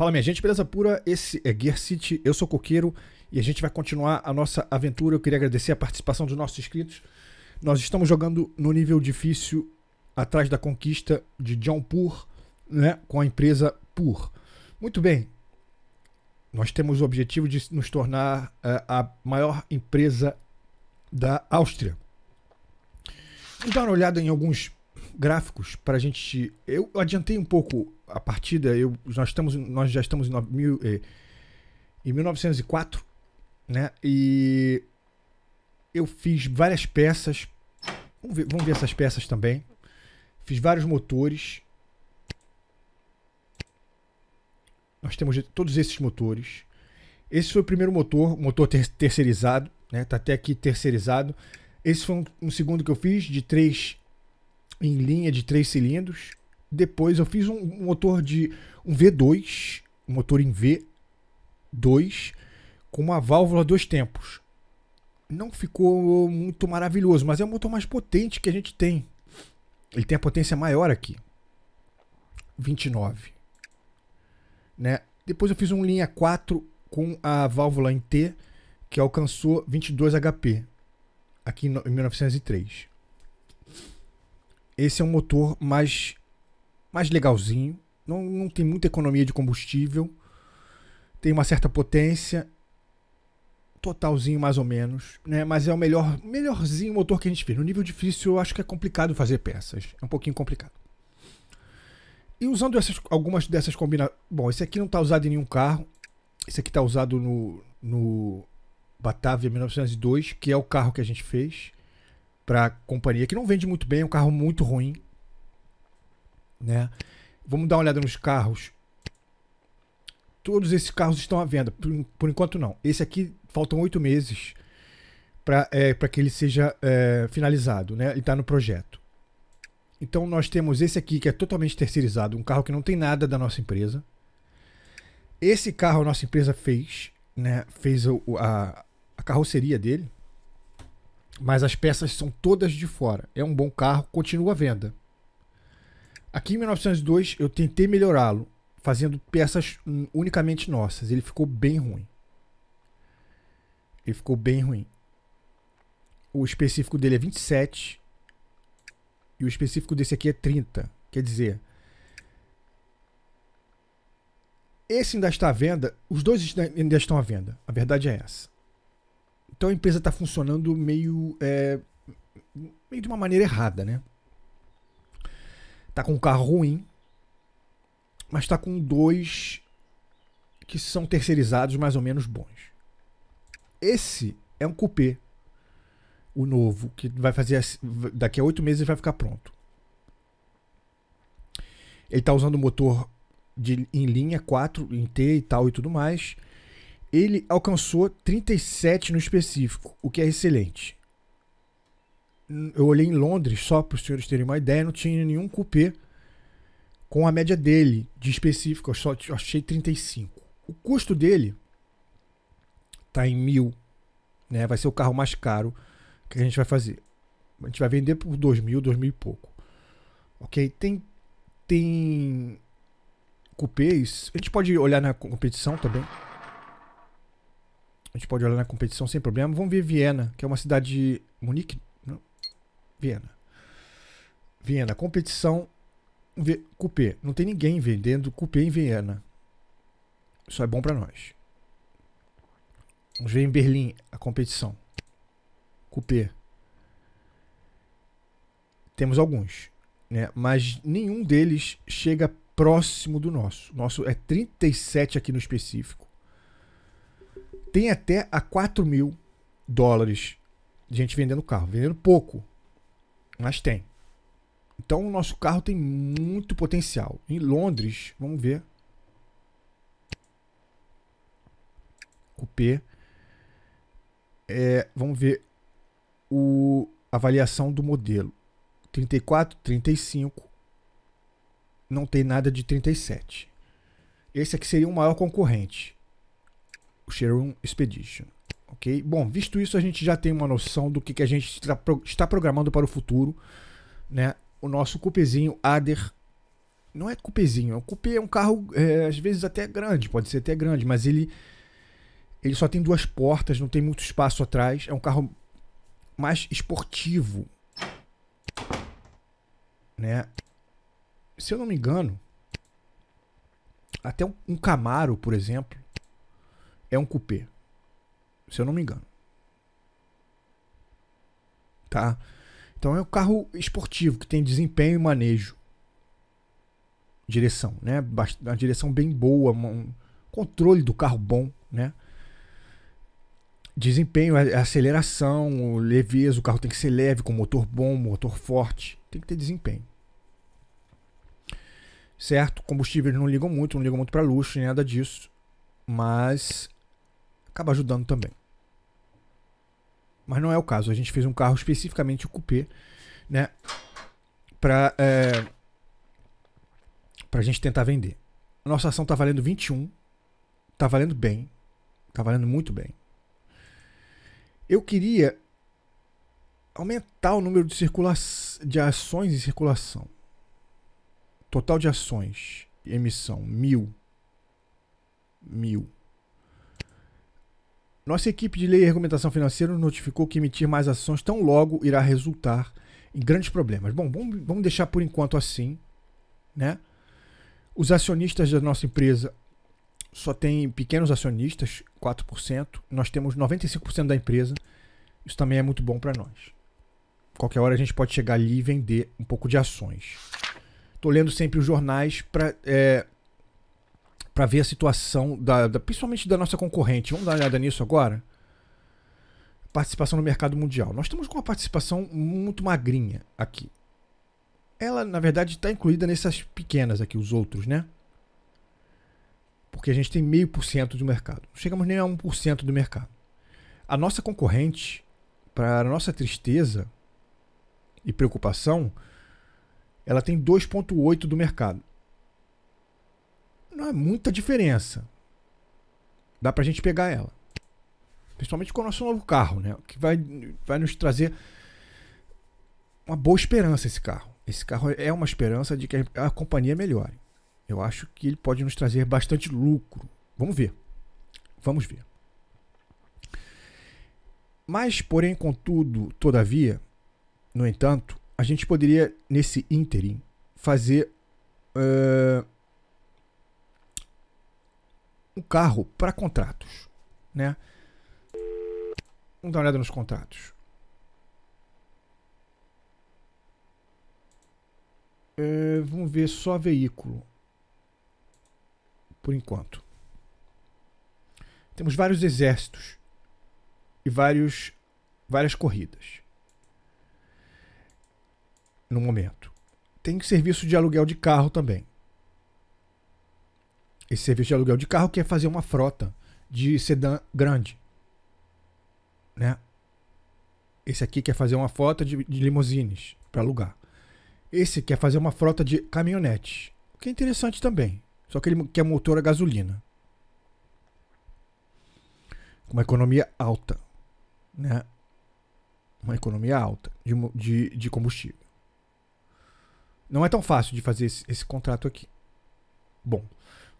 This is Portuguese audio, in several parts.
Fala minha gente, beleza pura? Esse é Gear City, eu sou Coqueiro e a gente vai continuar a nossa aventura. Eu queria agradecer a participação dos nossos inscritos. Nós estamos jogando no nível difícil, atrás da conquista de John Poor, né, com a empresa Pur. Muito bem, nós temos o objetivo de nos tornar uh, a maior empresa da Áustria. Vamos dar uma olhada em alguns gráficos para a gente... Eu adiantei um pouco a partida, eu, nós, estamos, nós já estamos em, no, mil, eh, em 1904, né? E eu fiz várias peças. Vamos ver, vamos ver essas peças também. Fiz vários motores. Nós temos todos esses motores. Esse foi o primeiro motor, motor ter terceirizado, né? Tá até aqui terceirizado. Esse foi um, um segundo que eu fiz de três em linha de três cilindros. Depois eu fiz um, um motor de um V2, um motor em V2 com uma válvula dois tempos. Não ficou muito maravilhoso, mas é o motor mais potente que a gente tem. Ele tem a potência maior aqui. 29. Né? Depois eu fiz um linha 4 com a válvula em T que alcançou 22 HP aqui em 1903. Esse é um motor mais mais legalzinho. Não, não tem muita economia de combustível. Tem uma certa potência. Totalzinho, mais ou menos. Né? Mas é o melhor, melhorzinho motor que a gente fez. No nível difícil, eu acho que é complicado fazer peças. É um pouquinho complicado. E usando essas, algumas dessas combinações. Bom, esse aqui não está usado em nenhum carro. Esse aqui está usado no, no Batavia 1902, que é o carro que a gente fez para a companhia, que não vende muito bem, é um carro muito ruim. Né? Vamos dar uma olhada nos carros. Todos esses carros estão à venda. Por, por enquanto, não. Esse aqui faltam oito meses para é, que ele seja é, finalizado. Né? Ele está no projeto. Então, nós temos esse aqui que é totalmente terceirizado um carro que não tem nada da nossa empresa. Esse carro a nossa empresa fez. Né? Fez o, a, a carroceria dele mas as peças são todas de fora. É um bom carro, continua à venda. Aqui em 1902 eu tentei melhorá-lo, fazendo peças unicamente nossas. Ele ficou bem ruim. Ele ficou bem ruim. O específico dele é 27 e o específico desse aqui é 30. Quer dizer, esse ainda está à venda, os dois ainda estão à venda. A verdade é essa. Então a empresa está funcionando meio, é, meio de uma maneira errada, né? tá com um carro ruim, mas tá com dois que são terceirizados mais ou menos bons. Esse é um coupé, o novo, que vai fazer daqui a oito meses vai ficar pronto. Ele tá usando o motor de, em linha 4, em T e tal e tudo mais. Ele alcançou 37 no específico, o que é excelente eu olhei em Londres, só para os senhores terem uma ideia, não tinha nenhum coupé com a média dele de específico. Eu só eu achei 35. O custo dele tá em mil. Né? Vai ser o carro mais caro que a gente vai fazer. A gente vai vender por dois mil, dois mil e pouco. Ok? Tem. Tem. Cupês. A gente pode olhar na competição também. A gente pode olhar na competição sem problema. Vamos ver Viena, que é uma cidade. de Munique? Viena. Viena, competição Coupé. Não tem ninguém vendendo Coupé em Viena. Isso é bom para nós. Vamos ver em Berlim a competição. Coupé. Temos alguns, né? mas nenhum deles chega próximo do nosso. Nosso é 37 aqui no específico. Tem até a 4 mil dólares de gente vendendo carro, vendendo pouco. Mas tem. Então o nosso carro tem muito potencial. Em Londres, vamos ver. O P. É, vamos ver o avaliação do modelo. 34, 35. Não tem nada de 37. Esse aqui seria o maior concorrente. O Sharon Expedition. Ok? Bom, visto isso, a gente já tem uma noção do que, que a gente está programando para o futuro. Né? O nosso cupezinho, Ader. Não é cupezinho, é um é um carro é, às vezes até grande, pode ser até grande, mas ele ele só tem duas portas, não tem muito espaço atrás. É um carro mais esportivo, né? Se eu não me engano, até um, um Camaro, por exemplo, é um cupê se eu não me engano. Tá? Então é um carro esportivo que tem desempenho e manejo. Direção, né? Uma direção bem boa, um controle do carro bom, né? Desempenho, aceleração, leveza, o carro tem que ser leve, com motor bom, motor forte, tem que ter desempenho. Certo? Combustível não ligam muito, não ligam muito para luxo, nem nada disso, mas acaba ajudando também mas não é o caso. A gente fez um carro especificamente o coupé, né? Pra, é, pra gente tentar vender. Nossa ação tá valendo 21, tá valendo bem, tá valendo muito bem. Eu queria aumentar o número de, circula de ações em circulação. Total de ações, emissão, mil. Mil. Nossa equipe de lei e argumentação financeira notificou que emitir mais ações tão logo irá resultar em grandes problemas. Bom, vamos deixar por enquanto assim, né? Os acionistas da nossa empresa só tem pequenos acionistas, 4%. Nós temos 95% da empresa. Isso também é muito bom para nós. Qualquer hora a gente pode chegar ali e vender um pouco de ações. Estou lendo sempre os jornais para é, para ver a situação, da, da, principalmente da nossa concorrente. Vamos dar uma olhada nisso agora? Participação no mercado mundial. Nós estamos com uma participação muito magrinha aqui. Ela, na verdade, está incluída nessas pequenas aqui, os outros, né? Porque a gente tem meio por cento do mercado. Não chegamos nem a 1% do mercado. A nossa concorrente, para nossa tristeza e preocupação, ela tem 2,8% do mercado não é muita diferença. Dá pra gente pegar ela. Principalmente com o nosso novo carro, né? Que vai, vai nos trazer uma boa esperança esse carro. Esse carro é uma esperança de que a companhia melhore. Eu acho que ele pode nos trazer bastante lucro. Vamos ver. Vamos ver. Mas, porém, contudo, todavia, no entanto, a gente poderia, nesse ínterim, fazer uh, um carro para contratos, né? Vamos dar uma olhada nos contratos. É, vamos ver só veículo. Por enquanto. Temos vários exércitos e vários, várias corridas. No momento. Tem serviço de aluguel de carro também esse serviço de aluguel de carro quer é fazer uma frota de sedã grande. Né? Esse aqui quer fazer uma frota de, de limusines para alugar. Esse quer fazer uma frota de caminhonetes. O que é interessante também. Só que ele quer motor a gasolina. Com uma economia alta. Né? Uma economia alta de, de, de combustível. Não é tão fácil de fazer esse, esse contrato aqui. Bom,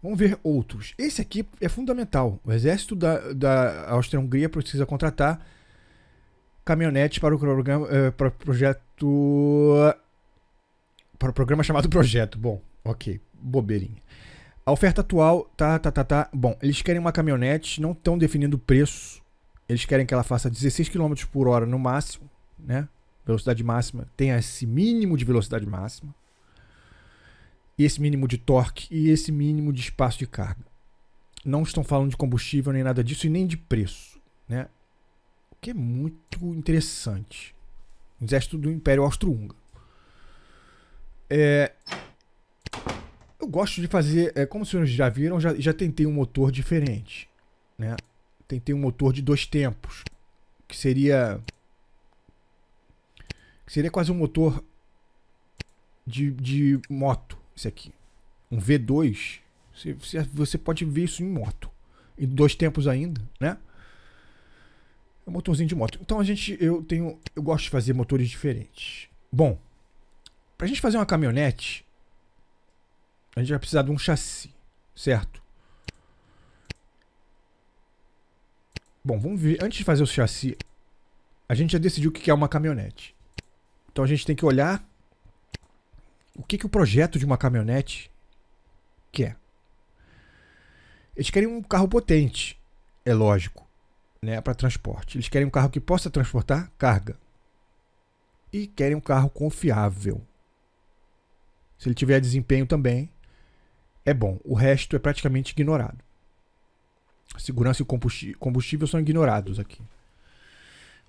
Vamos ver outros. Esse aqui é fundamental. O exército da, da Áustria-Hungria precisa contratar caminhonetes para o programa, eh, para o projeto, para o programa chamado Projeto. Bom, ok, bobeirinha. A oferta atual, tá, tá, tá, tá. Bom, eles querem uma caminhonete, não estão definindo o preço. Eles querem que ela faça 16 km por hora no máximo, né? Velocidade máxima. Tem esse mínimo de velocidade máxima esse mínimo de torque e esse mínimo de espaço de carga. Não estão falando de combustível nem nada disso e nem de preço, né? O que é muito interessante. O exército do Império Austro-Húngaro. É, eu gosto de fazer, é, como os senhores já viram, já, já tentei um motor diferente, né? Tentei um motor de dois tempos, que seria que seria quase um motor de, de moto, isso aqui. Um V2. Você, você pode ver isso em moto. Em dois tempos ainda, né? É um motorzinho de moto. Então a gente, eu tenho, eu gosto de fazer motores diferentes. Bom, pra gente fazer uma caminhonete, a gente vai precisar de um chassi, certo? Bom, vamos ver. Antes de fazer o chassi, a gente já decidiu o que é uma caminhonete. Então a gente tem que olhar o que, que o projeto de uma caminhonete quer. Eles querem um carro potente, é lógico, né, para transporte. Eles querem um carro que possa transportar carga. E querem um carro confiável. Se ele tiver desempenho também, é bom. O resto é praticamente ignorado. A segurança e combustível são ignorados aqui.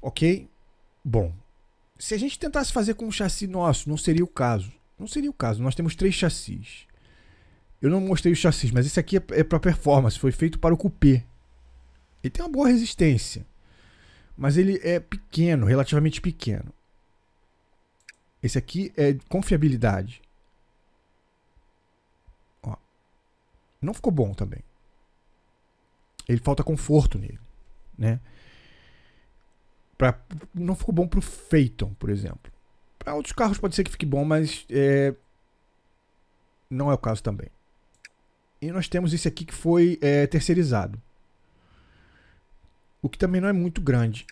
Ok? Bom, se a gente tentasse fazer com um chassi nosso, não seria o caso. Não seria o caso. Nós temos três chassis. Eu não mostrei os chassis, mas esse aqui é, é para performance. Foi feito para o cupê. Ele tem uma boa resistência. Mas ele é pequeno, relativamente pequeno. Esse aqui é confiabilidade. Ó. Não ficou bom também. Ele falta conforto nele, né? Pra, não ficou bom pro Phaeton, por exemplo. Para ah, outros carros pode ser que fique bom, mas é, não é o caso também. E nós temos esse aqui que foi é, terceirizado. O que também não é muito grande.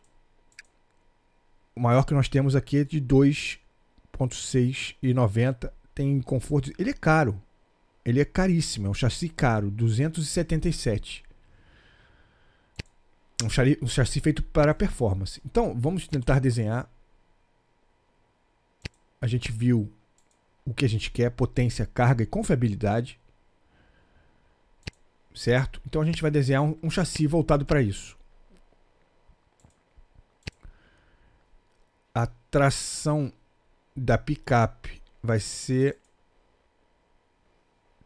O maior que nós temos aqui é de 2.6,90. Tem conforto. Ele é caro. Ele é caríssimo. É um chassi caro. 277. Um chassi, um chassi feito para performance. Então, vamos tentar desenhar a gente viu o que a gente quer, potência, carga e confiabilidade. Certo? Então a gente vai desenhar um, um chassi voltado para isso. A tração da picape vai ser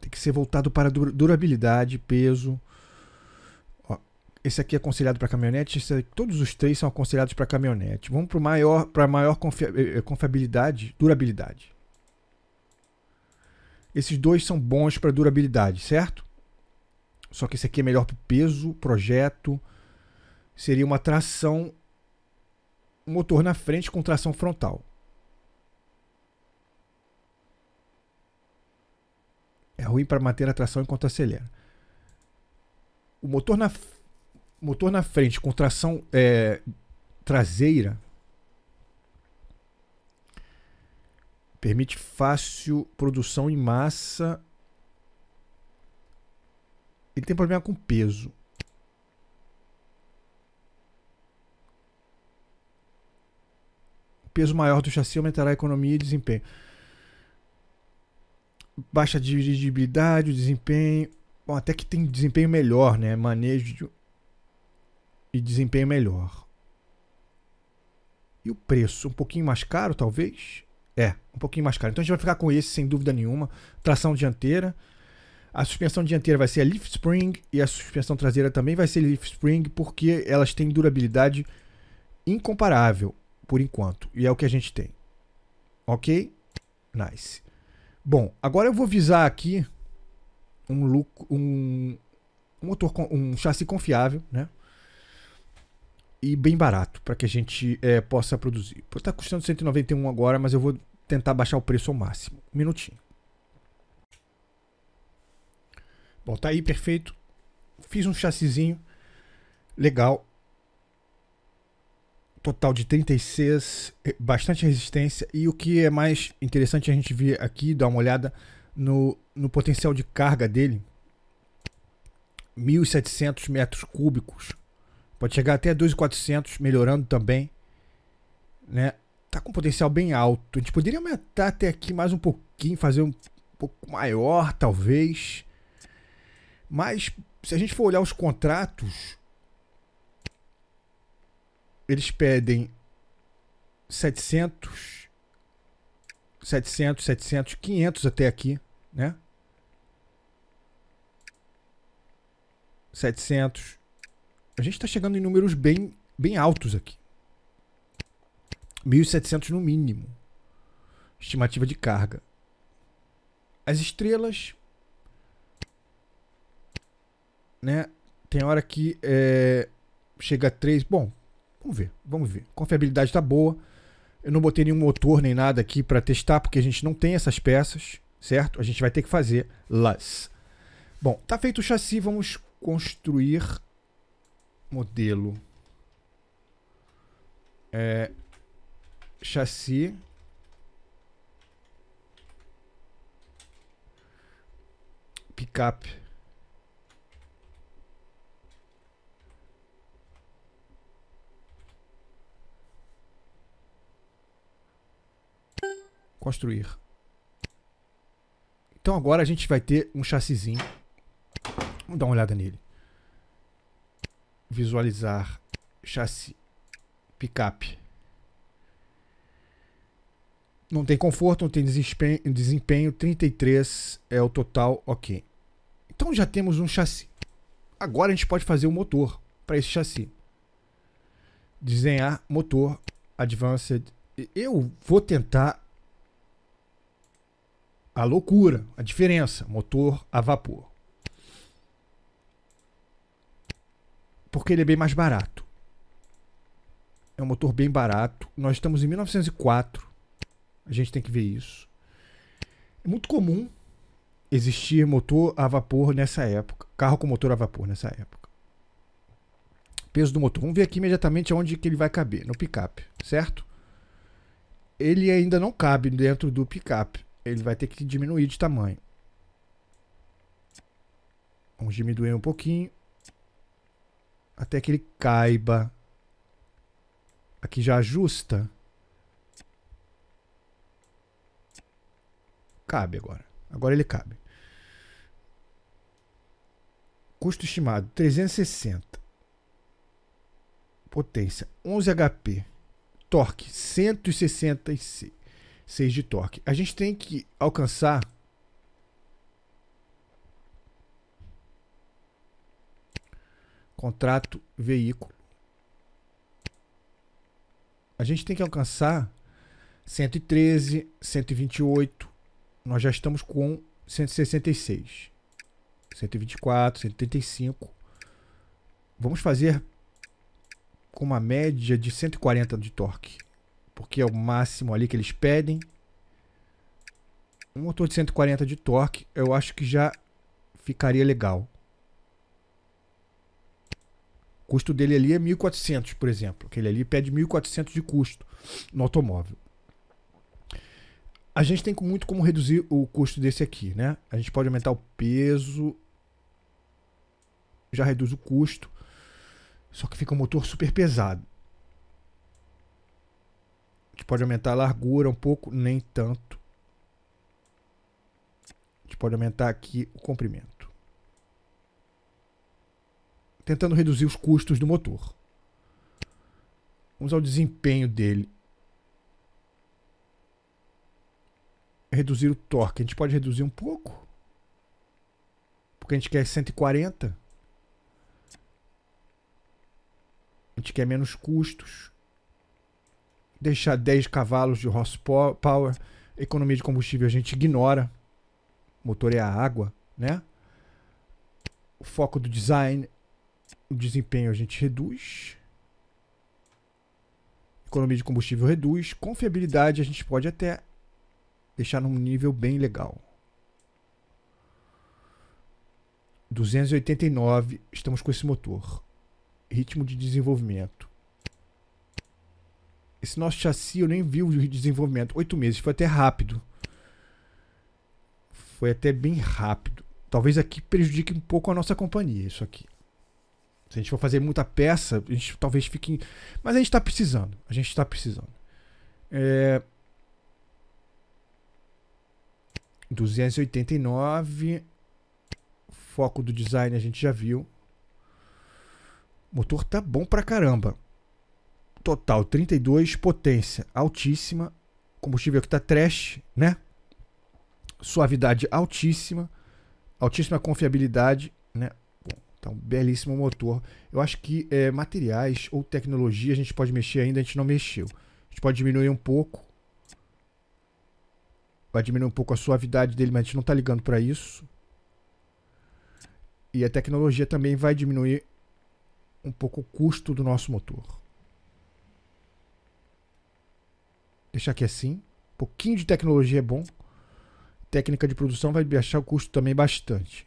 tem que ser voltado para durabilidade, peso, esse aqui é aconselhado para caminhonete, aqui, todos os três são aconselhados para caminhonete. Vamos para maior, para maior confia, eh, eh, confiabilidade, durabilidade. Esses dois são bons para durabilidade, certo? Só que esse aqui é melhor para peso, projeto. Seria uma tração motor na frente com tração frontal. É ruim para manter a tração enquanto acelera. O motor na frente motor na frente com tração é, traseira permite fácil produção em massa. Ele tem problema com peso. O peso maior do chassi aumentará a economia e desempenho. Baixa dirigibilidade, desempenho. Bom, até que tem desempenho melhor, né? Manejo de e desempenho melhor. E o preço? Um pouquinho mais caro, talvez? É, um pouquinho mais caro. Então a gente vai ficar com esse, sem dúvida nenhuma. Tração dianteira. A suspensão dianteira vai ser a Leaf Spring e a suspensão traseira também vai ser Leaf Spring porque elas têm durabilidade incomparável por enquanto. E é o que a gente tem. Ok? Nice. Bom, agora eu vou visar aqui um, look, um, um, motor, um chassi confiável, né? e bem barato para que a gente é, possa produzir. Está custando 191 agora, mas eu vou tentar baixar o preço ao máximo. Um minutinho. Bom, tá aí perfeito. Fiz um chassizinho legal. Total de 36, é, bastante resistência. E o que é mais interessante é a gente ver aqui, dar uma olhada no, no potencial de carga dele. 1.700 metros cúbicos Pode chegar até 2,400, melhorando também. Né? Tá com um potencial bem alto. A gente poderia aumentar até aqui mais um pouquinho, fazer um pouco maior, talvez. Mas se a gente for olhar os contratos, eles pedem 700, 700, 700, 500 até aqui, né? 700, a gente está chegando em números bem, bem altos aqui. 1.700 no mínimo. Estimativa de carga. As estrelas. Né? Tem hora que é, chega a 3. Bom, vamos ver. Vamos ver. Confiabilidade está boa. Eu não botei nenhum motor nem nada aqui para testar, porque a gente não tem essas peças, certo? A gente vai ter que fazer las. Bom, tá feito o chassi, vamos construir modelo é, chassi picape construir então agora a gente vai ter um chassizinho vamos dar uma olhada nele visualizar chassi picape. Não tem conforto, não tem desempenho, desempenho 33 é o total, ok. Então já temos um chassi. Agora a gente pode fazer o um motor para esse chassi. Desenhar motor advanced. Eu vou tentar a loucura, a diferença, motor a vapor. porque ele é bem mais barato. É um motor bem barato. Nós estamos em 1904. A gente tem que ver isso. É muito comum existir motor a vapor nessa época, carro com motor a vapor nessa época. Peso do motor. Vamos ver aqui imediatamente onde que ele vai caber, no picape, certo? Ele ainda não cabe dentro do picape. Ele vai ter que diminuir de tamanho. Vamos diminuir um pouquinho até que ele caiba. Aqui já ajusta. Cabe agora. Agora ele cabe. Custo estimado 360. Potência 11 HP. Torque 166 de torque. A gente tem que alcançar contrato veículo. A gente tem que alcançar 113, 128. Nós já estamos com 166, 124, 135. Vamos fazer com uma média de 140 de torque, porque é o máximo ali que eles pedem. Um motor de 140 de torque, eu acho que já ficaria legal. O custo dele ali é 1.400, por exemplo. Aquele ali pede 1.400 de custo no automóvel. A gente tem muito como reduzir o custo desse aqui, né? A gente pode aumentar o peso, já reduz o custo, só que fica um motor super pesado. A gente pode aumentar a largura um pouco, nem tanto. A gente pode aumentar aqui o comprimento tentando reduzir os custos do motor. Vamos ao desempenho dele. Reduzir o torque. A gente pode reduzir um pouco. Porque a gente quer 140. A gente quer menos custos. Deixar 10 cavalos de horsepower. Economia de combustível a gente ignora. O motor é a água, né? O foco do design o desempenho a gente reduz. Economia de combustível reduz. Confiabilidade a gente pode até deixar num nível bem legal. 289, estamos com esse motor. Ritmo de desenvolvimento. Esse nosso chassi eu nem vi o desenvolvimento. Oito meses, foi até rápido. Foi até bem rápido. Talvez aqui prejudique um pouco a nossa companhia, isso aqui. Se a gente for fazer muita peça, a gente talvez fique. Mas a gente está precisando. A gente está precisando. É... 289. Foco do design a gente já viu. O motor tá bom pra caramba. Total 32, potência altíssima. Combustível que tá trash, né? Suavidade altíssima. Altíssima confiabilidade, né? Então, belíssimo motor. Eu acho que é, materiais ou tecnologia a gente pode mexer ainda, a gente não mexeu. A gente pode diminuir um pouco. Vai diminuir um pouco a suavidade dele, mas a gente não está ligando para isso. E a tecnologia também vai diminuir um pouco o custo do nosso motor. Deixar aqui assim. Um pouquinho de tecnologia é bom. Técnica de produção vai baixar o custo também bastante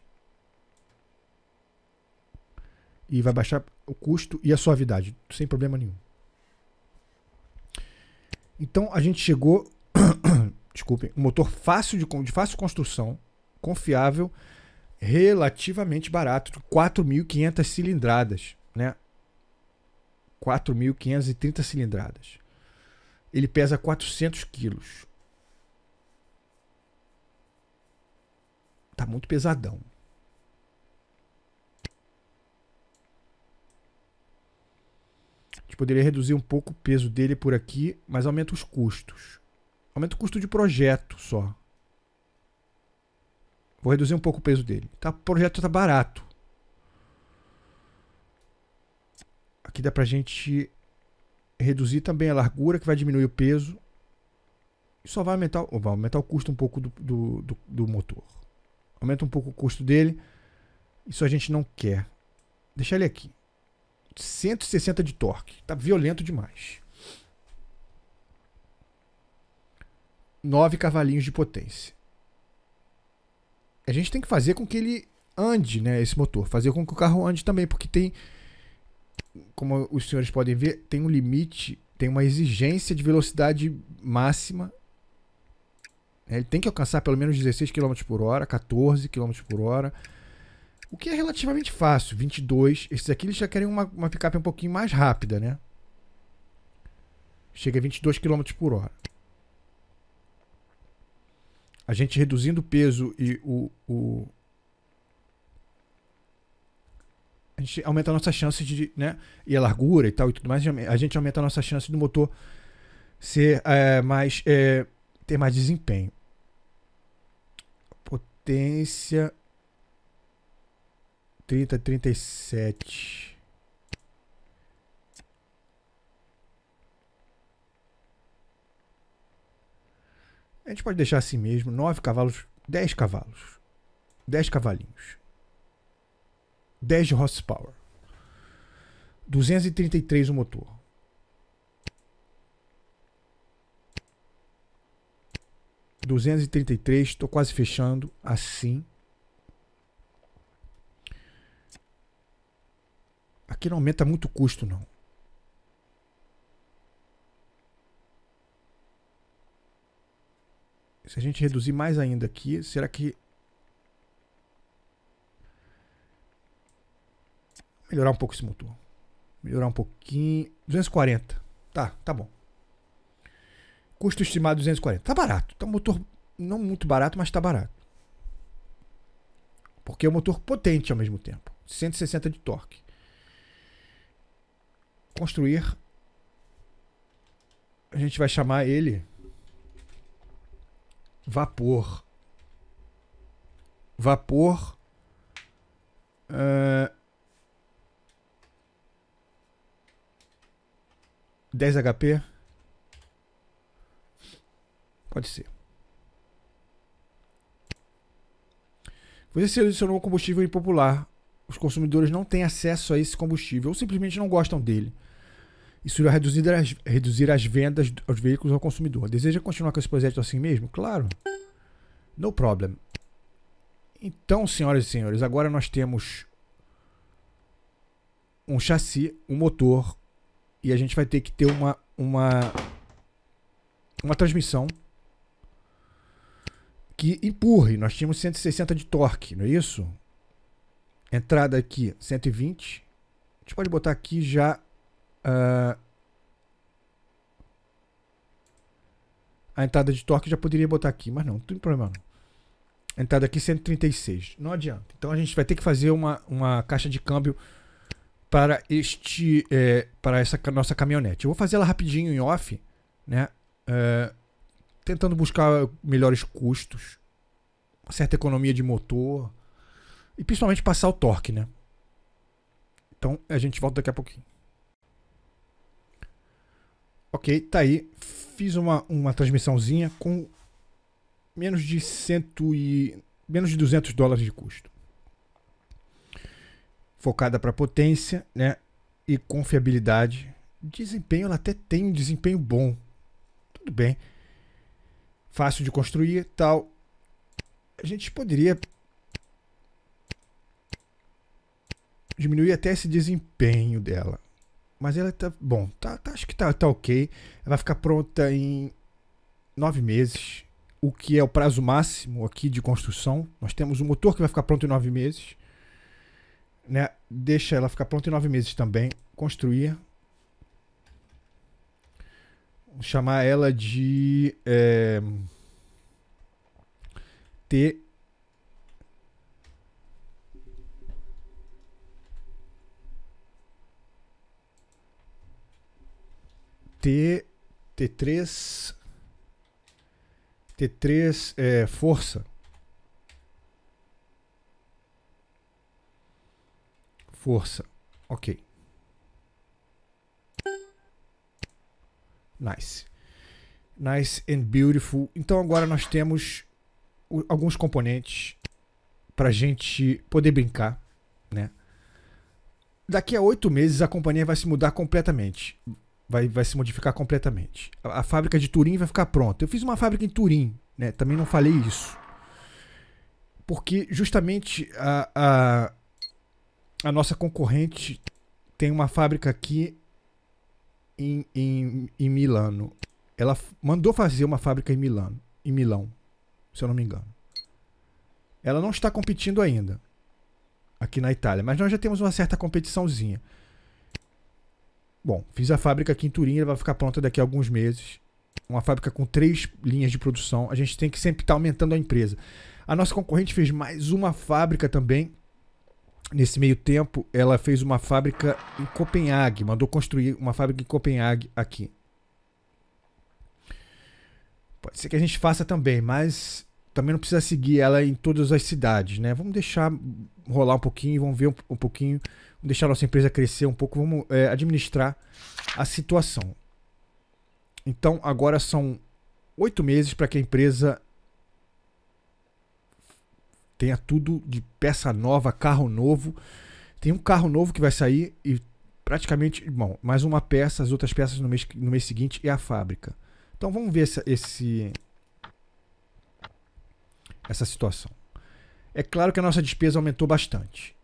e vai baixar o custo e a suavidade, sem problema nenhum. Então a gente chegou, desculpem, um motor fácil de, de fácil construção, confiável, relativamente barato, 4.500 cilindradas, né? 4.530 cilindradas. Ele pesa 400 quilos. Tá muito pesadão. A gente poderia reduzir um pouco o peso dele por aqui, mas aumenta os custos. Aumenta o custo de projeto só. Vou reduzir um pouco o peso dele. Tá, o projeto tá barato. Aqui dá pra gente reduzir também a largura, que vai diminuir o peso. E só vai aumentar, vai aumentar o custo um pouco do, do, do, do motor. Aumenta um pouco o custo dele. Isso a gente não quer. Deixar ele aqui. 160 de torque. Tá violento demais. 9 cavalinhos de potência. A gente tem que fazer com que ele ande, né, esse motor, fazer com que o carro ande também, porque tem como os senhores podem ver, tem um limite, tem uma exigência de velocidade máxima. É, ele tem que alcançar pelo menos 16 km por hora, 14 km por hora. O que é relativamente fácil, 22. Esses aqui eles já querem uma, uma picape um pouquinho mais rápida, né? Chega a 22 km por hora. A gente reduzindo o peso e o, o... A gente aumenta a nossa chance de, né? E a largura e tal e tudo mais. A gente aumenta a nossa chance do motor ser é, mais... É, ter mais desempenho. Potência 30, 37. A gente pode deixar assim mesmo, 9 cavalos, 10 cavalos. 10 cavalinhos. 10 trinta horsepower. 233 o motor. Duzentos e trinta e três, estou quase fechando assim. Aqui não aumenta muito o custo, não. Se a gente reduzir mais ainda aqui, será que... Melhorar um pouco esse motor. Melhorar um pouquinho. 240. Tá, tá bom. Custo estimado 240. Tá barato. Tá um motor não muito barato, mas tá barato. Porque é um motor potente ao mesmo tempo. 160 de torque construir. A gente vai chamar ele vapor. Vapor. Uh, ah, 10 HP. Pode ser. Você selecionou um combustível impopular. Os consumidores não têm acesso a esse combustível ou simplesmente não gostam dele. Isso vai reduzir as, reduzir as vendas aos veículos ao consumidor. Deseja continuar com esse projeto assim mesmo? Claro. No problem. Então, senhoras e senhores, agora nós temos um chassi, um motor e a gente vai ter que ter uma uma uma transmissão que empurre. Nós tínhamos 160 de torque, não é isso? Entrada aqui 120. A gente pode botar aqui já Uh, a entrada de torque já poderia botar aqui, mas não, não tem problema não. A entrada aqui 136, é não adianta. Então a gente vai ter que fazer uma, uma caixa de câmbio para este é, para essa nossa caminhonete. Eu vou fazer ela rapidinho em off, né? Uh, tentando buscar melhores custos, certa economia de motor e principalmente passar o torque, né? Então a gente volta daqui a pouquinho. Ok, tá aí. Fiz uma, uma transmissãozinha com menos de cento e menos de 200 dólares de custo. Focada para potência, né, e confiabilidade. Desempenho ela até tem um desempenho bom. Tudo bem. Fácil de construir, tal. A gente poderia diminuir até esse desempenho dela. Mas ela tá. Bom, tá, tá, acho que tá, tá ok. Ela vai ficar pronta em nove meses, o que é o prazo máximo aqui de construção. Nós temos o um motor que vai ficar pronto em nove meses. Né? Deixa ela ficar pronta em nove meses também. Construir. Vou chamar ela de. É, T T, T3, T3 é força. Força, ok. Nice. Nice and beautiful. Então agora nós temos alguns componentes para gente poder brincar, né? Daqui a oito meses a companhia vai se mudar completamente vai, vai se modificar completamente. A, a, fábrica de Turim vai ficar pronta. Eu fiz uma fábrica em Turim, né? Também não falei isso. Porque justamente a, a, a nossa concorrente tem uma fábrica aqui em, em, em Milano. Ela mandou fazer uma fábrica em Milano, em Milão, se eu não me engano. Ela não está competindo ainda aqui na Itália, mas nós já temos uma certa competiçãozinha. Bom, fiz a fábrica aqui em Turim, ela vai ficar pronta daqui a alguns meses. Uma fábrica com três linhas de produção. A gente tem que sempre estar tá aumentando a empresa. A nossa concorrente fez mais uma fábrica também. Nesse meio tempo, ela fez uma fábrica em Copenhague. Mandou construir uma fábrica em Copenhague aqui. Pode ser que a gente faça também, mas também não precisa seguir ela em todas as cidades, né? Vamos deixar rolar um pouquinho, vamos ver um, um pouquinho deixar nossa empresa crescer um pouco, vamos é, administrar a situação. Então, agora são oito meses para que a empresa tenha tudo de peça nova, carro novo. Tem um carro novo que vai sair e praticamente, bom, mais uma peça, as outras peças no mês, no mês seguinte é a fábrica. Então vamos ver essa, esse, essa situação. É claro que a nossa despesa aumentou bastante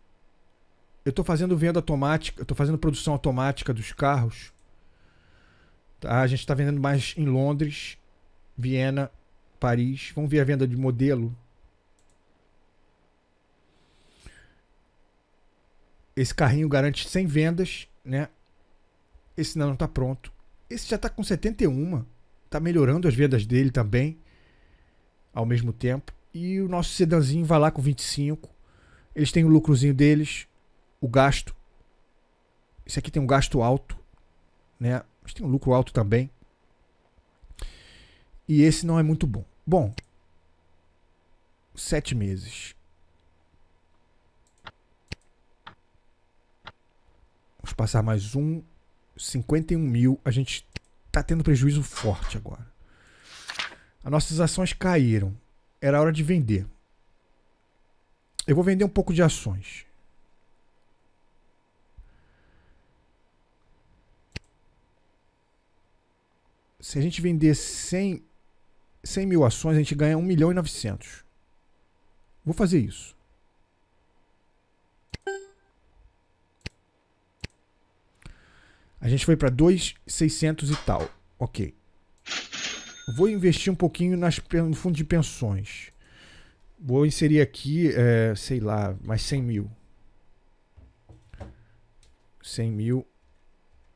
eu estou fazendo venda automática, eu tô fazendo produção automática dos carros. Tá? A gente está vendendo mais em Londres, Viena, Paris. Vamos ver a venda de modelo. Esse carrinho garante 100 vendas, né? Esse não está pronto. Esse já está com 71. Está melhorando as vendas dele também. Ao mesmo tempo. E o nosso sedanzinho vai lá com 25. Eles têm o lucrozinho deles o gasto. Esse aqui tem um gasto alto, né? Mas tem um lucro alto também. E esse não é muito bom. Bom, sete meses. Vamos passar mais um. 51 mil. A gente tá tendo prejuízo forte agora. As nossas ações caíram. Era hora de vender. Eu vou vender um pouco de ações. se a gente vender 100, 100 mil ações, a gente ganha 1 milhão e 900. Vou fazer isso. A gente foi para 2,600 e tal. Ok. Vou investir um pouquinho nas, no fundo de pensões. Vou inserir aqui, é, sei lá, mais 100 mil. 100 mil.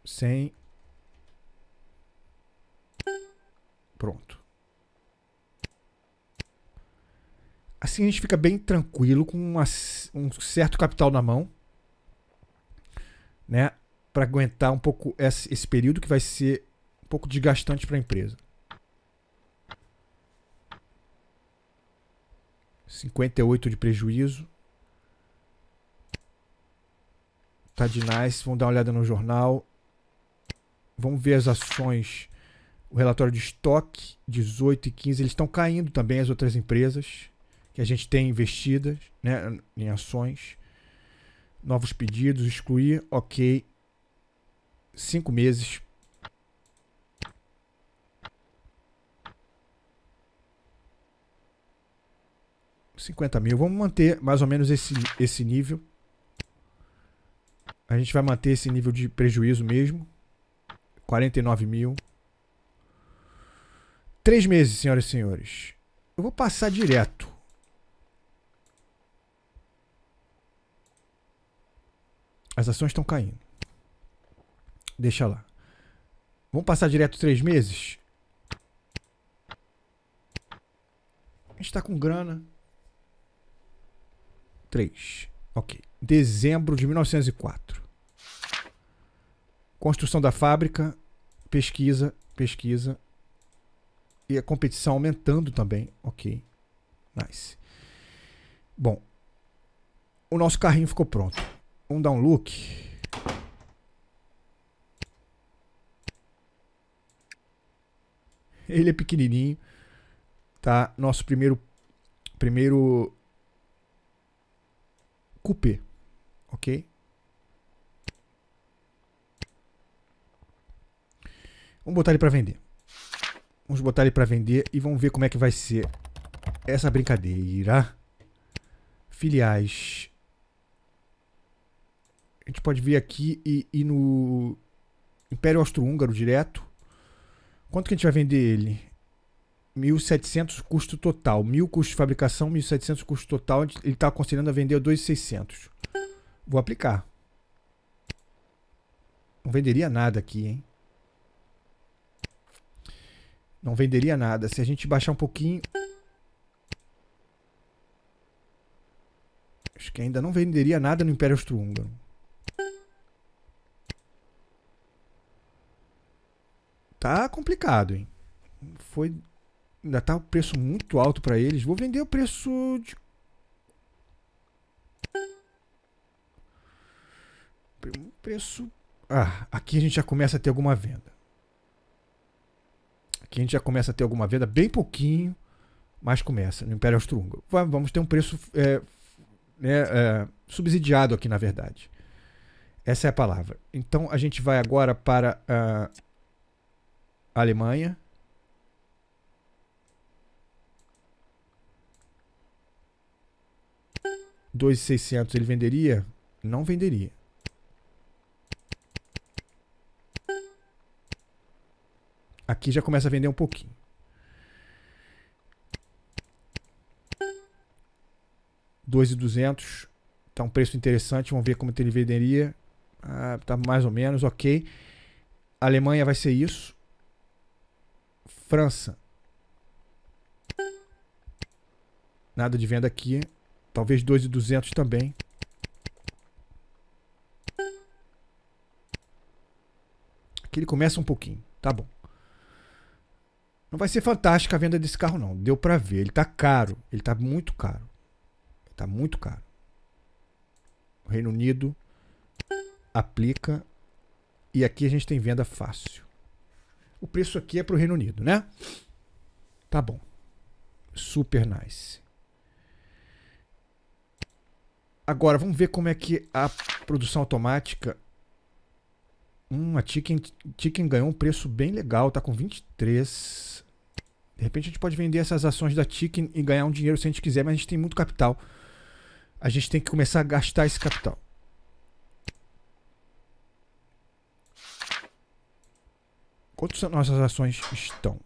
100 Pronto. Assim a gente fica bem tranquilo, com uma, um certo capital na mão, né? Para aguentar um pouco esse, esse período que vai ser um pouco desgastante para a empresa. 58 de prejuízo. Tá de nice. Vamos dar uma olhada no jornal. Vamos ver as ações o relatório de estoque 18 e 15, eles estão caindo também as outras empresas que a gente tem investidas né, em ações. Novos pedidos, excluir, ok. Cinco meses. cinquenta mil. Vamos manter mais ou menos esse, esse nível. A gente vai manter esse nível de prejuízo mesmo. 49 mil. Três meses, senhoras e senhores. Eu vou passar direto. As ações estão caindo. Deixa lá. Vamos passar direto três meses? A gente está com grana. Três. Ok. Dezembro de 1904. Construção da fábrica. Pesquisa, pesquisa, e a competição aumentando também. Ok. Nice. Bom. O nosso carrinho ficou pronto. Vamos dar um look. Ele é pequenininho. Tá? Nosso primeiro... Primeiro... Coupé. Ok? Vamos botar ele para vender. Vamos botar ele para vender e vamos ver como é que vai ser essa brincadeira. Filiais. A gente pode vir aqui e ir no Império Austro-Húngaro direto. Quanto que a gente vai vender ele? 1.700 custo total. 1.000 custo de fabricação, 1.700 custo total. Ele está aconselhando a vender 2.600. Vou aplicar. Não venderia nada aqui, hein? Não venderia nada. Se a gente baixar um pouquinho. Acho que ainda não venderia nada no Império Austro-Húngaro. Tá complicado, hein? Foi. Ainda tá o um preço muito alto para eles. Vou vender o preço de. Preço. Ah, aqui a gente já começa a ter alguma venda que a gente já começa a ter alguma venda, bem pouquinho, mas começa no Império Austro-Húngaro. Vamos ter um preço é, né, é, subsidiado aqui, na verdade. Essa é a palavra. Então a gente vai agora para a Alemanha. dois 2.600 ele venderia? Não venderia. Aqui já começa a vender um pouquinho. Dois e duzentos. Tá um preço interessante. Vamos ver como ele venderia. Ah, tá mais ou menos, ok. Alemanha vai ser isso. França. Nada de venda aqui. Talvez dois e duzentos também. Aqui ele começa um pouquinho. Tá bom. Não vai ser fantástica a venda desse carro, não. Deu para ver. Ele tá caro. Ele tá muito caro. Ele tá muito caro. O Reino Unido aplica. E aqui a gente tem venda fácil. O preço aqui é pro Reino Unido, né? Tá bom. Super nice. Agora, vamos ver como é que a produção automática Hum, a Chicken, Chicken ganhou um preço bem legal, tá com 23. De repente a gente pode vender essas ações da Chicken e ganhar um dinheiro se a gente quiser, mas a gente tem muito capital. A gente tem que começar a gastar esse capital. Quantas nossas ações estão?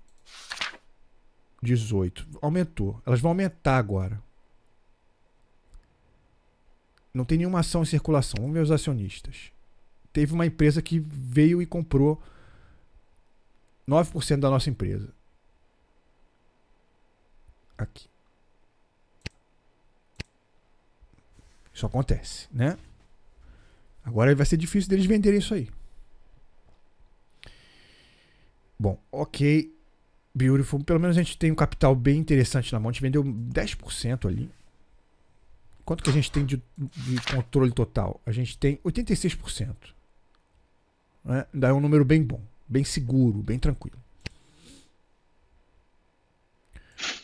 18. Aumentou. Elas vão aumentar agora. Não tem nenhuma ação em circulação. Vamos ver os acionistas teve uma empresa que veio e comprou 9% da nossa empresa. Aqui. Isso acontece, né? Agora vai ser difícil deles venderem isso aí. Bom, ok. Beautiful. Pelo menos a gente tem um capital bem interessante na mão. A gente vendeu 10% ali. Quanto que a gente tem de, de controle total? A gente tem 86%. Né? Ainda é um número bem bom, bem seguro, bem tranquilo.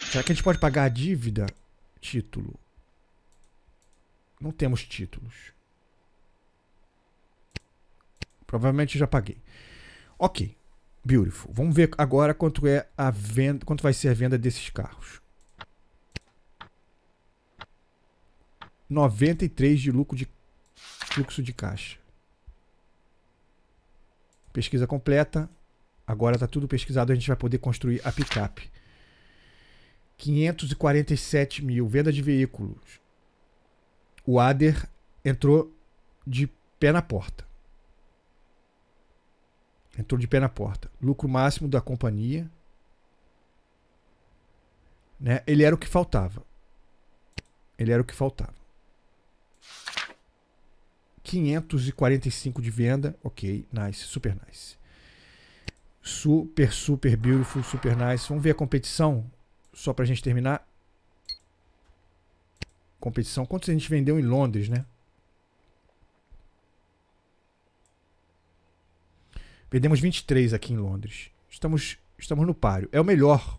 Será que a gente pode pagar a dívida? Título. Não temos títulos. Provavelmente já paguei. Ok. Beautiful. Vamos ver agora quanto é a venda, quanto vai ser a venda desses carros. 93 de lucro de fluxo de caixa. Pesquisa completa. Agora está tudo pesquisado, a gente vai poder construir a picape. 547 mil, venda de veículos. O ADER entrou de pé na porta. Entrou de pé na porta. Lucro máximo da companhia. Né? Ele era o que faltava. Ele era o que faltava. 545 de venda. Ok, nice, super nice. Super, super beautiful, super nice. Vamos ver a competição, só pra gente terminar. Competição, quantos a gente vendeu em Londres, né? Vendemos 23 aqui em Londres. Estamos, estamos no páreo. É o melhor.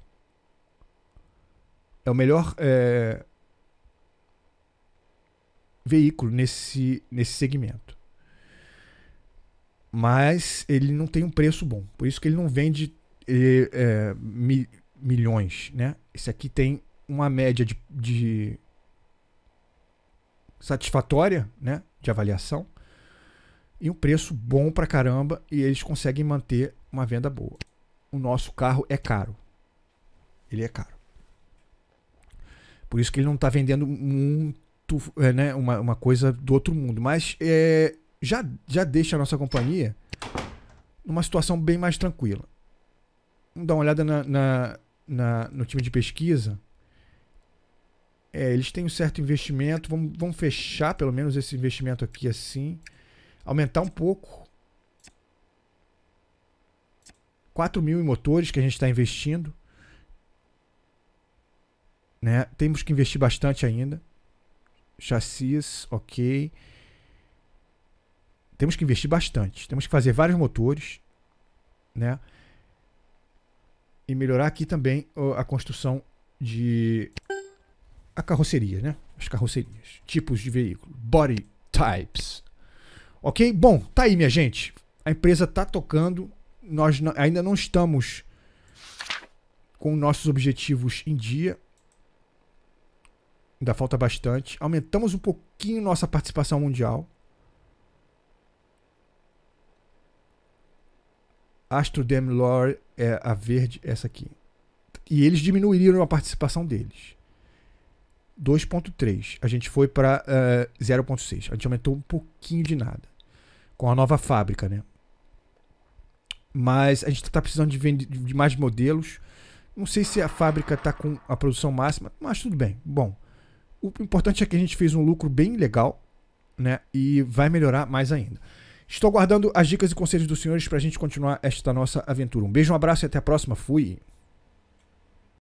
É o melhor é, veículo nesse, nesse segmento. Mas ele não tem um preço bom. Por isso que ele não vende é, mi, milhões. Né? Esse aqui tem uma média de, de satisfatória né? de avaliação e um preço bom pra caramba e eles conseguem manter uma venda boa. O nosso carro é caro. Ele é caro. Por isso que ele não está vendendo muito é, né, uma, uma coisa do outro mundo. Mas é, já, já deixa a nossa companhia numa situação bem mais tranquila. Vamos dar uma olhada na, na, na no time de pesquisa. É, eles têm um certo investimento. Vamos, vamos fechar pelo menos esse investimento aqui assim. Aumentar um pouco. 4 mil em motores que a gente está investindo. Né? Temos que investir bastante ainda chassis, ok. Temos que investir bastante. Temos que fazer vários motores, né? E melhorar aqui também a construção de a carroceria, né? As carrocerias, tipos de veículo, body types. OK? Bom, tá aí, minha gente. A empresa tá tocando. Nós ainda não estamos com nossos objetivos em dia, Ainda falta bastante. Aumentamos um pouquinho nossa participação mundial. Astro Demlore é a verde, essa aqui. E eles diminuíram a participação deles. 2.3. A gente foi para uh, 0.6. A gente aumentou um pouquinho de nada. Com a nova fábrica, né? Mas a gente está precisando de, vender, de mais modelos. Não sei se a fábrica está com a produção máxima, mas tudo bem. Bom, o importante é que a gente fez um lucro bem legal, né? E vai melhorar mais ainda. Estou guardando as dicas e conselhos dos senhores para a gente continuar esta nossa aventura. Um beijo, um abraço e até a próxima. Fui!